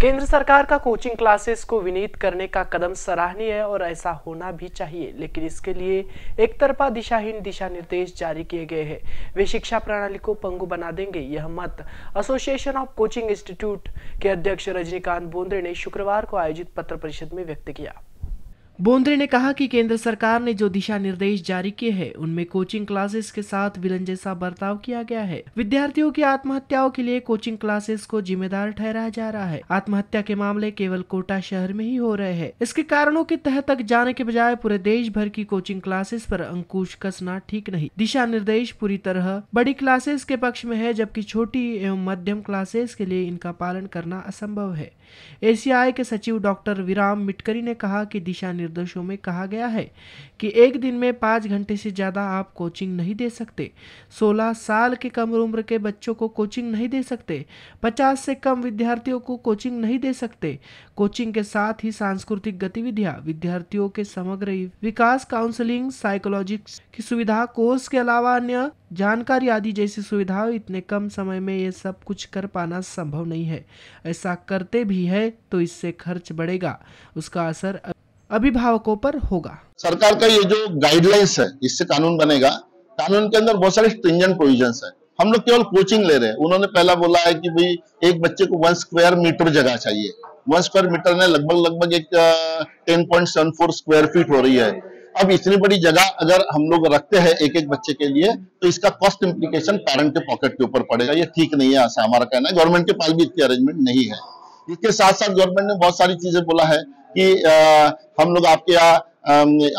केंद्र सरकार का कोचिंग क्लासेस को विनीत करने का कदम सराहनीय है और ऐसा होना भी चाहिए लेकिन इसके लिए एक तरफा दिशाहीन दिशा निर्देश जारी किए गए हैं वे शिक्षा प्रणाली को पंगु बना देंगे यह मत एसोसिएशन ऑफ कोचिंग इंस्टीट्यूट के अध्यक्ष रजनीकांत बोंद्रे ने शुक्रवार को आयोजित पत्र परिषद में व्यक्त किया बोंद्रे ने कहा कि केंद्र सरकार ने जो दिशा निर्देश जारी किए हैं उनमें कोचिंग क्लासेस के साथ विलन जैसा बर्ताव किया गया है विद्यार्थियों की आत्महत्याओं के लिए कोचिंग क्लासेस को जिम्मेदार ठहराया जा रहा है आत्महत्या के मामले केवल कोटा शहर में ही हो रहे हैं इसके कारणों के तह तक जाने के बजाय पूरे देश भर की कोचिंग क्लासेस पर अंकुश कसना ठीक नहीं दिशा निर्देश पूरी तरह बड़ी क्लासेस के पक्ष में है जबकि छोटी एवं मध्यम क्लासेस के लिए इनका पालन करना असंभव है एसीआई के सचिव डॉक्टर विराम मिटकरी ने कहा की दिशा निर्देश निर्देशों में कहा गया है कि एक दिन में पाँच घंटे से ज़्यादा आप कोचिंग नहीं दे सकते सोलह साल के कम उम्र के बच्चों को कोचिंग नहीं दे सकते पचास से कम विद्यार्थियों को कोचिंग नहीं दे सकते कोचिंग के साथ ही सांस्कृतिक गतिविधियाँ विद्यार्थियों के समग्र विकास काउंसलिंग साइकोलॉजिक की सुविधा कोर्स के अलावा अन्य जानकारी आदि जैसी सुविधाओं इतने कम समय में ये सब कुछ कर पाना संभव नहीं है ऐसा करते भी है तो इससे खर्च बढ़ेगा उसका असर अभिभावकों पर होगा सरकार का ये जो गाइडलाइंस है इससे कानून बनेगा कानून के अंदर बहुत सारे स्ट्रिंजेंट प्रोविजन है हम लोग केवल कोचिंग ले रहे हैं उन्होंने पहला बोला है कि भाई एक बच्चे को वन स्क्वायर मीटर जगह चाहिए वन स्क्वायर मीटर ने लगभग लगभग एक ten point seven four square feet हो रही है अब इतनी बड़ी जगह अगर हम लोग रखते हैं एक एक बच्चे के लिए तो इसका कॉस्ट इम्प्लीकेशन पेरेंट के पॉकेट के ऊपर पड़ेगा ये ठीक नहीं है ऐसा हमारा कहना है गवर्नमेंट के पास भी इतनी अरेंजमेंट नहीं है इसके साथ साथ गवर्नमेंट ने बहुत सारी चीजें बोला है कि हम लोग आपके यहाँ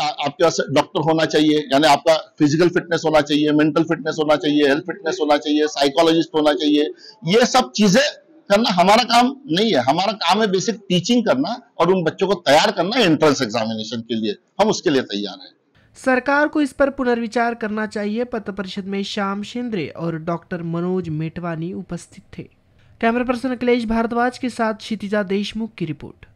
आपके पास डॉक्टर होना चाहिए यानी आपका फिजिकल फिटनेस होना चाहिए मेंटल फिटनेस होना चाहिए हेल्थ फिटनेस होना चाहिए साइकोलॉजिस्ट होना चाहिए ये सब चीजें करना हमारा काम नहीं है हमारा काम है बेसिक टीचिंग करना और उन बच्चों को तैयार करना एंट्रेंस एग्जामिनेशन के लिए हम उसके लिए तैयार हैं सरकार को इस पर पुनर्विचार करना चाहिए पत्र परिषद में श्याम शिंद्रे और डॉक्टर मनोज मेटवानी उपस्थित थे कैमरा पर्सन अखिलेश भारद्वाज के साथ क्षितिजा देशमुख की रिपोर्ट